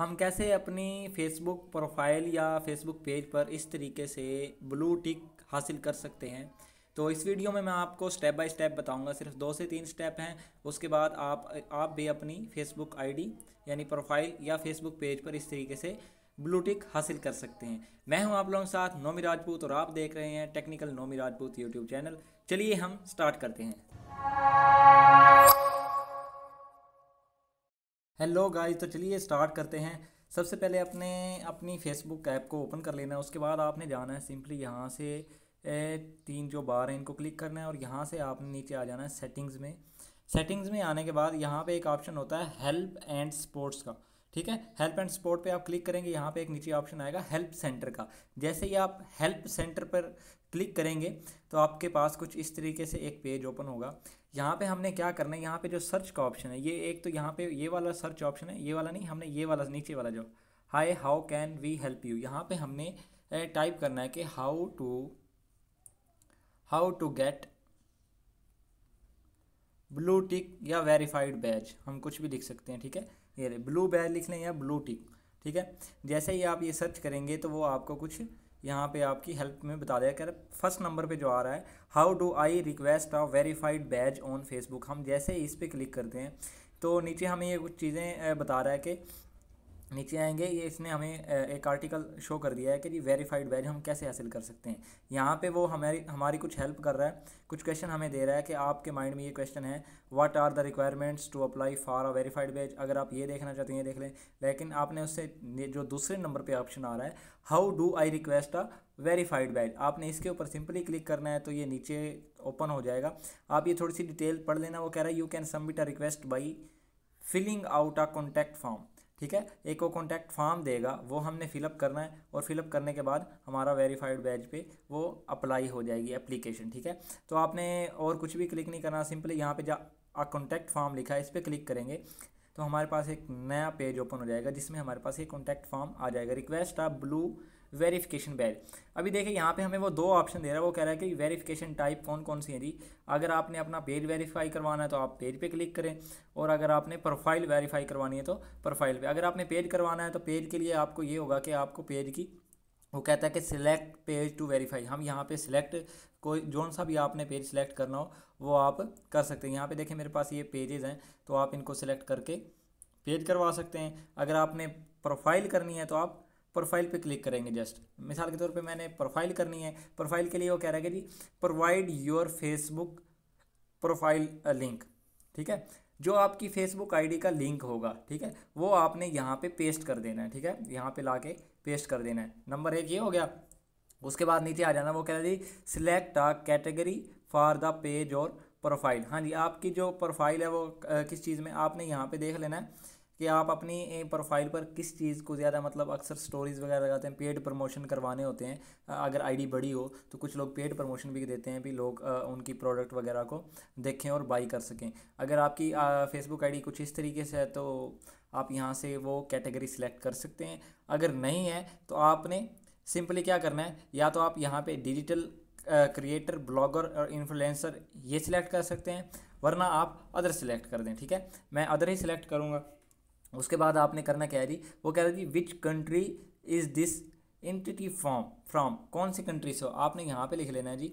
हम कैसे अपनी फेसबुक प्रोफाइल या फेसबुक पेज पर इस तरीके से ब्लू टिक हासिल कर सकते हैं तो इस वीडियो में मैं आपको स्टेप बाय स्टेप बताऊंगा सिर्फ दो से तीन स्टेप हैं उसके बाद आप आप भी अपनी फेसबुक आईडी यानी प्रोफाइल या फेसबुक पेज पर इस तरीके से ब्लू टिक हासिल कर सकते हैं मैं हूं आप लोगों के साथ नोमी राजपूत और आप देख रहे हैं technical Nomi Rajput YouTube channel चलिए हम स्टार्ट करते हैं हेलो गाइस तो चलिए स्टार्ट करते हैं सबसे पहले अपने अपनी फेसबुक ऐप को ओपन कर लेना है उसके बाद आपने जाना है सिंपली यहाँ से ए, तीन जो बार हैं इनको क्लिक करना है और यहाँ से आपने नीचे आ जाना है सेटिंग्स में सेटिंग्स में आने के बाद यहाँ पे एक ऑप्शन होता है हेल्प एंड स्पोर्ट्स का ठीक है हेल्प एंड स्पोर्ट पे आप क्लिक करेंगे यहाँ पे एक नीचे ऑप्शन आएगा हेल्प सेंटर का जैसे ही आप हेल्प सेंटर पर क्लिक करेंगे तो आपके पास कुछ इस तरीके से एक पेज ओपन होगा यहाँ पे हमने क्या करना है यहाँ पे जो सर्च का ऑप्शन है ये एक तो यहाँ पे ये वाला सर्च ऑप्शन है ये वाला नहीं हमने ये वाला नीचे वाला जो hi how can we help you यहाँ पे हमने टाइप करना है कि how to how to get blue tick या वेरीफाइड बैज हम कुछ भी लिख सकते हैं ठीक है ये ब्लू बैज लिख लें या ब्लू टिक ठीक है जैसे ही आप ये सर्च करेंगे तो वो आपको कुछ यहाँ पे आपकी हेल्प में बता दिया कर फर्स्ट नंबर पे जो आ रहा है how do I request a verified badge on Facebook हम जैसे इस पर क्लिक करते हैं तो नीचे हमें ये कुछ चीज़ें बता रहा है कि नीचे आएंगे ये इसने हमें एक आर्टिकल शो कर दिया है कि जी वेरीफाइड बैज हम कैसे हासिल कर सकते हैं यहाँ पे वो हमारी हमारी कुछ हेल्प कर रहा है कुछ क्वेश्चन हमें दे रहा है कि आपके माइंड में ये क्वेश्चन है what are the requirements to apply for a verified badge अगर आप ये देखना चाहते हैं देख लें लेकिन आपने उससे जो दूसरे नंबर पर ऑप्शन आ रहा है how do I request a verified badge आपने इसके ऊपर सिंपली क्लिक करना है तो ये नीचे ओपन हो जाएगा आप ये थोड़ी सी डिटेल पढ़ लेना वो कह रहा है you can submit a request by filling out a contact form ठीक है एक वो कॉन्टैक्ट फॉर्म देगा वो हमने फिलअप करना है और फिलअप करने के बाद हमारा वेरीफाइड बैच पे वो अप्लाई हो जाएगी एप्लीकेशन ठीक है तो आपने और कुछ भी क्लिक नहीं करना सिंपली यहाँ पे जा कॉन्टैक्ट फॉर्म लिखा है इस पर क्लिक करेंगे तो हमारे पास एक नया पेज ओपन हो जाएगा जिसमें हमारे पास ये कॉन्टैक्ट फॉर्म आ जाएगा रिक्वेस्ट आप ब्लू वेरिफिकेशन बैज अभी देखिए यहाँ पे हमें वो दो ऑप्शन दे रहा है वो कह रहा है कि वेरिफिकेशन टाइप कौन कौन सी है जी अगर आपने अपना पेज वेरीफाई करवाना है तो आप पेज पे क्लिक करें और अगर आपने प्रोफाइल वेरीफाई करवानी है तो प्रोफाइल पे अगर आपने पेज करवाना है तो पेज के लिए आपको ये होगा कि आपको पेज की वो कहता है कि सिलेक्ट पेज टू वेरीफाई हम यहाँ पे सिलेक्ट कोई जौन सा भी आपने पेज सिलेक्ट करना हो वो आप कर सकते हैं यहाँ पे देखें मेरे पास ये पेजेज़ हैं तो आप इनको सिलेक्ट करके पेज करवा सकते हैं अगर आपने प्रोफाइल करनी है तो आप प्रोफाइल पे क्लिक करेंगे जस्ट मिसाल के तौर पे मैंने प्रोफाइल करनी है प्रोफाइल के लिए वो कह रहा है कि जी provide your Facebook profile link ठीक है जो आपकी फेसबुक आईडी का लिंक होगा ठीक है वो आपने यहाँ पे पेस्ट कर देना है ठीक है यहाँ पे ला के पेस्ट कर देना है नंबर एक ये हो गया उसके बाद नीचे आ जाना वो कह रहा जी select a category for the page और प्रोफाइल हाँ जी आपकी जो प्रोफाइल है वो किस चीज़ में आपने यहाँ पे देख लेना है कि आप अपनी प्रोफाइल पर किस चीज़ को ज़्यादा मतलब अक्सर स्टोरीज़ वगैरह लगाते हैं पेड प्रमोशन करवाने होते हैं अगर आईडी बड़ी हो तो कुछ लोग पेड प्रमोशन भी देते हैं भी लोग उनकी प्रोडक्ट वगैरह को देखें और बाई कर सकें अगर आपकी फेसबुक आईडी कुछ इस तरीके से है तो आप यहाँ से वो कैटेगरी सिलेक्ट कर सकते हैं अगर नहीं है तो आपने सिंपली क्या करना है या तो आप यहाँ पर डिजिटल क्रिएटर ब्लॉगर और इन्फ्लुएंसर ये सिलेक्ट कर सकते हैं वरना आप अदर सिलेक्ट कर दें ठीक है मैं अदर ही सिलेक्ट करूँगा उसके बाद आपने करना क्या है जी वो कह रहा जी which country is this entity form from कौन सी कंट्री से हो आपने यहाँ पे लिख लेना है जी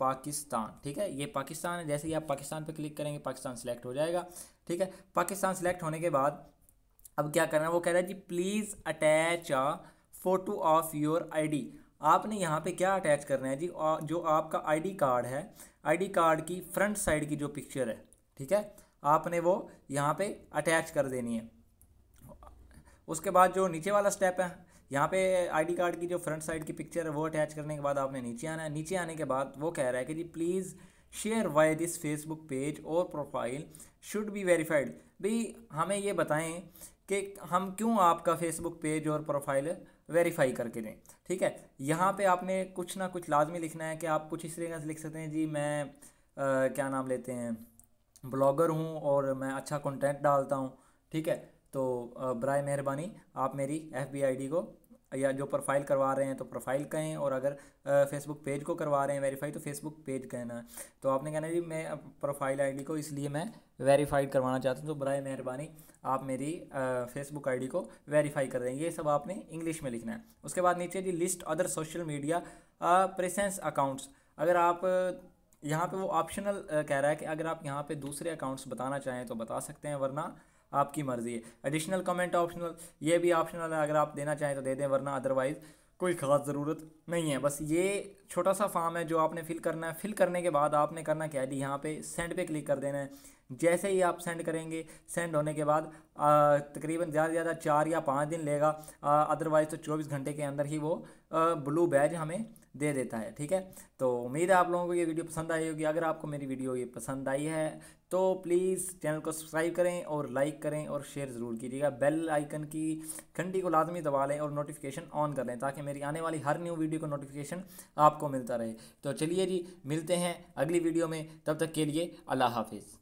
पाकिस्तान ठीक है ये पाकिस्तान है जैसे ही आप पाकिस्तान पे क्लिक करेंगे पाकिस्तान सेलेक्ट हो जाएगा ठीक है पाकिस्तान सेलेक्ट होने के बाद अब क्या करना है वो कह रहा है जी please attach a photo of your ID आपने यहाँ पे क्या अटैच करना है जी जो आपका आईडी कार्ड है आईडी कार्ड की फ्रंट साइड की जो पिक्चर है ठीक है आपने वो यहाँ पे अटैच कर देनी है उसके बाद जो नीचे वाला स्टेप है यहाँ पे आईडी कार्ड की जो फ्रंट साइड की पिक्चर है वो अटैच करने के बाद आपने नीचे आना है नीचे आने के बाद वो कह रहा है कि जी please share why this Facebook page और प्रोफाइल शुड बी वेरीफाइड भाई हमें ये बताएं कि हम क्यों आपका फेसबुक पेज और प्रोफाइल वेरीफाई करके दें ठीक है यहाँ पे आपने कुछ ना कुछ लाजमी लिखना है कि आप कुछ इस तरीके से लिख सकते हैं जी मैं आ, क्या नाम लेते हैं ब्लॉगर हूँ और मैं अच्छा कंटेंट डालता हूँ ठीक है तो बर मेहरबानी आप मेरी एफ बी आई डी को या जो प्रोफाइल करवा रहे हैं तो प्रोफाइल कहें और अगर फेसबुक पेज को करवा रहे हैं वेरीफाई तो फेसबुक पेज कहना है तो आपने कहना जी मैं प्रोफाइल आईडी को इसलिए मैं वेरीफाइड करवाना चाहता हूँ तो बरए मेहरबानी आप मेरी फेसबुक आईडी को वेरीफाई कर दें ये सब आपने इंग्लिश में लिखना है उसके बाद नीचे जी list other social media presence accounts अगर आप यहाँ पर वो ऑप्शनल कह रहा है कि अगर आप यहाँ पर दूसरे अकाउंट्स बताना चाहें तो बता सकते हैं वरना आपकी मर्ज़ी है एडिशनल कमेंट ऑप्शनल ये भी ऑप्शनल है अगर आप देना चाहें तो दे दें वरना अदरवाइज़ कोई ख़ास ज़रूरत नहीं है बस ये छोटा सा फॉर्म है जो आपने फिल करना है फिल करने के बाद आपने करना क्या है यहाँ पे सेंड पे क्लिक कर देना है जैसे ही आप सेंड करेंगे सेंड होने के बाद तकरीबन ज़्यादा से ज़्यादा चार या पाँच दिन लेगा अदरवाइज़ तो चौबीस घंटे के अंदर ही वो आ, ब्लू बैज हमें दे देता है ठीक है तो उम्मीद है आप लोगों को ये वीडियो पसंद आई होगी अगर आपको मेरी वीडियो ये पसंद आई है तो प्लीज़ चैनल को सब्सक्राइब करें और लाइक करें और शेयर ज़रूर कीजिएगा बेल आइकन की घंटी को लाजमी दबा लें और नोटिफिकेशन ऑन कर लें ताकि मेरी आने वाली हर न्यू वीडियो का नोटिफिकेशन आपको मिलता रहे तो चलिए जी मिलते हैं अगली वीडियो में तब तक के लिए अल्लाह हाफिज़